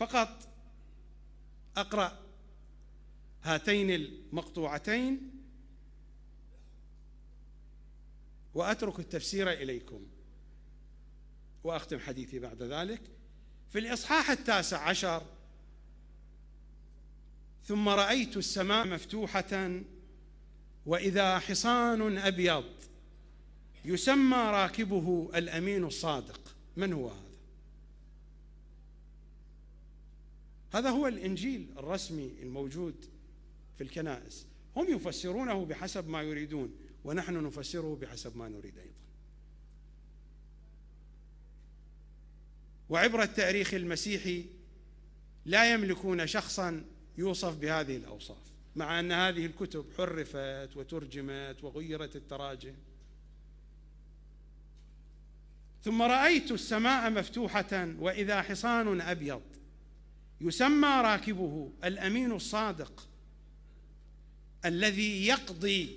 فقط اقرا هاتين المقطوعتين واترك التفسير اليكم واختم حديثي بعد ذلك في الاصحاح التاسع عشر ثم رايت السماء مفتوحه واذا حصان ابيض يسمى راكبه الامين الصادق من هو هذا هذا هو الانجيل الرسمي الموجود في الكنائس هم يفسرونه بحسب ما يريدون ونحن نفسره بحسب ما نريد ايضا وعبر التاريخ المسيحي لا يملكون شخصا يوصف بهذه الاوصاف مع ان هذه الكتب حرفت وترجمت وغيرت التراجم ثم رايت السماء مفتوحه واذا حصان ابيض يسمى راكبه الامين الصادق الذي يقضي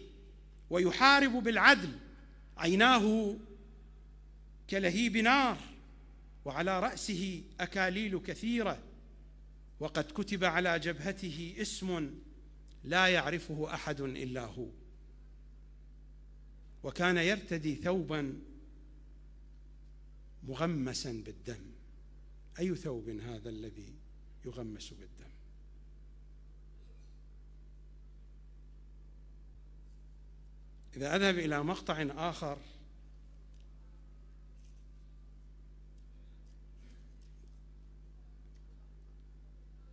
ويحارب بالعدل عيناه كلهيب نار وعلى راسه اكاليل كثيره وقد كتب على جبهته اسم لا يعرفه احد الا هو وكان يرتدي ثوبا مغمسا بالدم اي ثوب هذا الذي يغمس بالدم إذا أذهب إلى مقطع آخر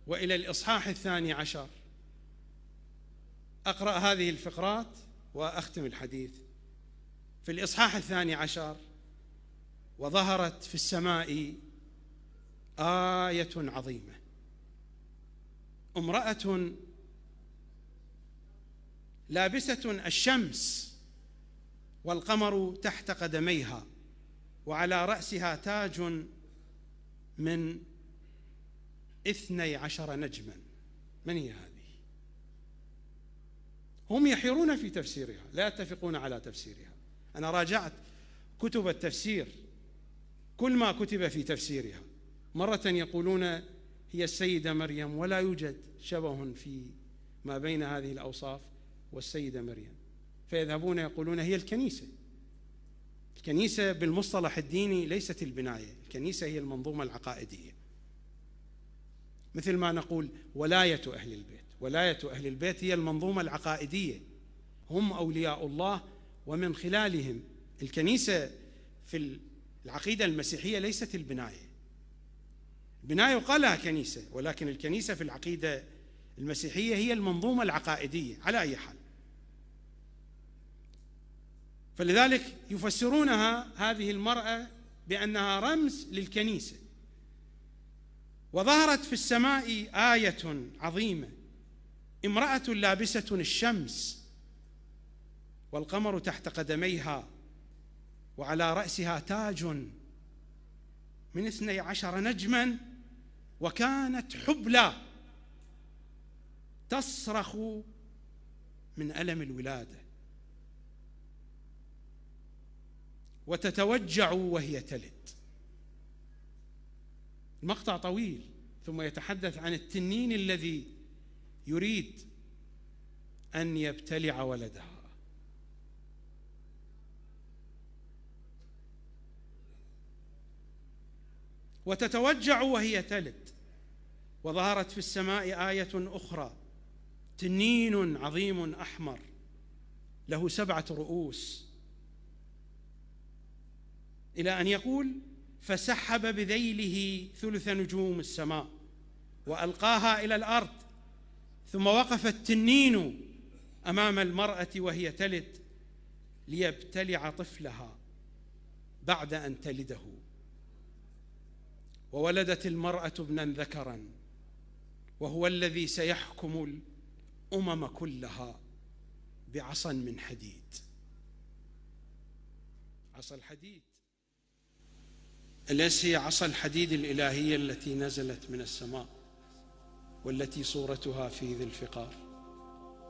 وإلى الإصحاح الثاني عشر أقرأ هذه الفقرات وأختم الحديث في الإصحاح الثاني عشر وظهرت في السماء آية عظيمة امرأة لابسة الشمس والقمر تحت قدميها وعلى رأسها تاج من اثني عشر نجما من هي هذه؟ هم يحيرون في تفسيرها لا يتفقون على تفسيرها أنا راجعت كتب التفسير كل ما كتب في تفسيرها مرة يقولون هي السيدة مريم ولا يوجد شبه في ما بين هذه الأوصاف والسيدة مريم فيذهبون يقولون هي الكنيسة الكنيسة بالمصطلح الديني ليست البناية الكنيسة هي المنظومة العقائدية مثل ما نقول ولاية أهل البيت ولاية أهل البيت هي المنظومة العقائدية هم أولياء الله ومن خلالهم الكنيسة في العقيدة المسيحية ليست البناية البناية يقال لها كنيسة ولكن الكنيسة في العقيدة المسيحية هي المنظومة العقائدية على أي حال فلذلك يفسرونها هذه المرأة بأنها رمز للكنيسة وظهرت في السماء آية عظيمة امرأة لابسة الشمس والقمر تحت قدميها وعلى رأسها تاج من اثني عشر نجما وكانت حبلى تصرخ من الم الولاده وتتوجع وهي تلد المقطع طويل ثم يتحدث عن التنين الذي يريد ان يبتلع ولدها وتتوجع وهي تلد وظهرت في السماء آية أخرى تنين عظيم أحمر له سبعة رؤوس إلى أن يقول فسحب بذيله ثلث نجوم السماء وألقاها إلى الأرض ثم وقف التنين أمام المرأة وهي تلد ليبتلع طفلها بعد أن تلده وولدت المرأة ابنا ذكرا وهو الذي سيحكم الأمم كلها بعصا من حديد عصا الحديد أليس هي عصا الحديد الإلهية التي نزلت من السماء والتي صورتها في ذي الفقار